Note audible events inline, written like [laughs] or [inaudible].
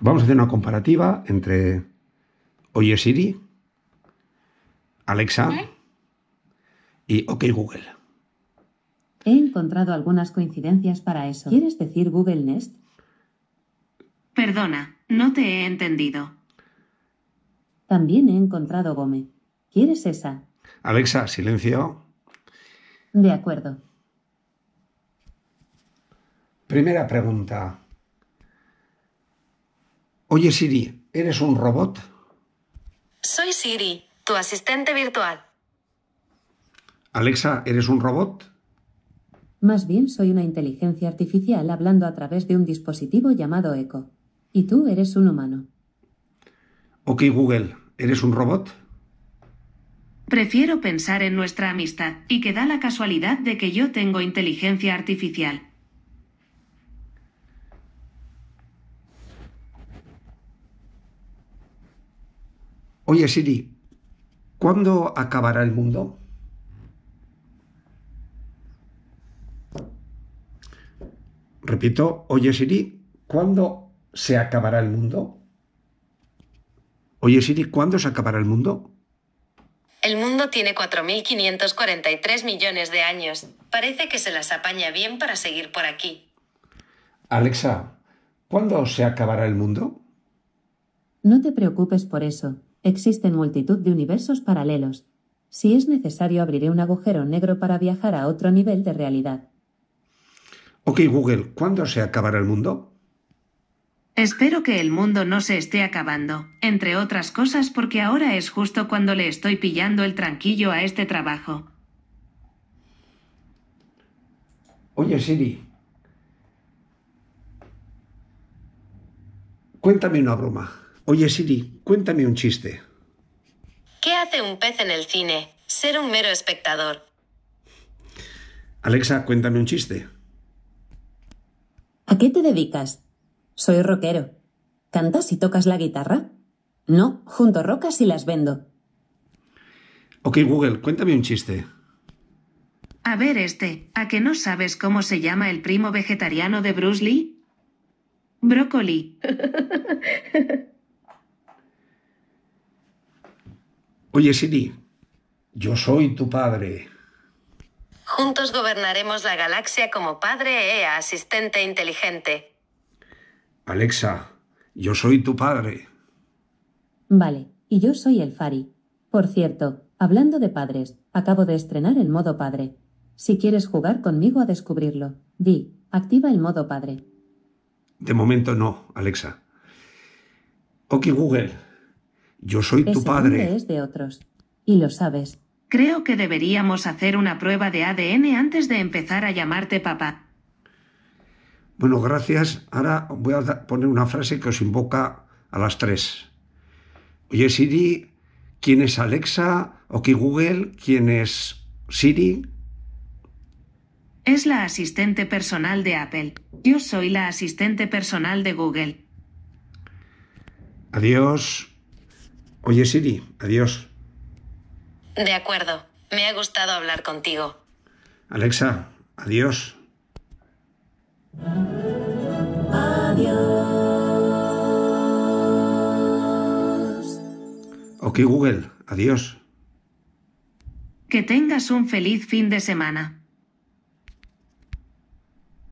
Vamos a hacer una comparativa entre Oye Siri, Alexa ¿Eh? y OK Google. He encontrado algunas coincidencias para eso. ¿Quieres decir Google Nest? Perdona, no te he entendido. También he encontrado GOME. ¿Quieres esa? Alexa, silencio. De acuerdo. Primera pregunta. Oye Siri, ¿eres un robot? Soy Siri, tu asistente virtual. Alexa, ¿eres un robot? Más bien soy una inteligencia artificial hablando a través de un dispositivo llamado Echo. Y tú eres un humano. Ok Google, ¿eres un robot? Prefiero pensar en nuestra amistad y que da la casualidad de que yo tengo inteligencia artificial. Oye Siri, ¿cuándo acabará el mundo? Repito, oye Siri, ¿cuándo se acabará el mundo? Oye Siri, ¿cuándo se acabará el mundo? El mundo tiene 4.543 millones de años. Parece que se las apaña bien para seguir por aquí. Alexa, ¿cuándo se acabará el mundo? No te preocupes por eso. Existen multitud de universos paralelos. Si es necesario, abriré un agujero negro para viajar a otro nivel de realidad. Ok, Google, ¿cuándo se acabará el mundo? Espero que el mundo no se esté acabando, entre otras cosas porque ahora es justo cuando le estoy pillando el tranquillo a este trabajo. Oye Siri, cuéntame una broma. Oye Siri, cuéntame un chiste. ¿Qué hace un pez en el cine? Ser un mero espectador. Alexa, cuéntame un chiste. ¿A qué te dedicas? Soy rockero. ¿Cantas y tocas la guitarra? No, junto rocas y las vendo. Ok, Google, cuéntame un chiste. A ver, este, ¿a que no sabes cómo se llama el primo vegetariano de Bruce Lee? Brócoli. [laughs] Oye Siri, yo soy tu padre. Juntos gobernaremos la galaxia como padre e asistente inteligente. Alexa, yo soy tu padre. Vale, y yo soy el Fari. Por cierto, hablando de padres, acabo de estrenar el modo padre. Si quieres jugar conmigo a descubrirlo, di, activa el modo padre. De momento no, Alexa. Ok, Google, yo soy tu padre. Es de otros. Y lo sabes. Creo que deberíamos hacer una prueba de ADN antes de empezar a llamarte papá. Bueno, gracias. Ahora voy a poner una frase que os invoca a las tres. Oye, Siri, ¿quién es Alexa? ¿O qué Google? ¿Quién es Siri? Es la asistente personal de Apple. Yo soy la asistente personal de Google. Adiós. Oye Siri, adiós. De acuerdo, me ha gustado hablar contigo. Alexa, adiós. Adiós. Ok Google, adiós. Que tengas un feliz fin de semana.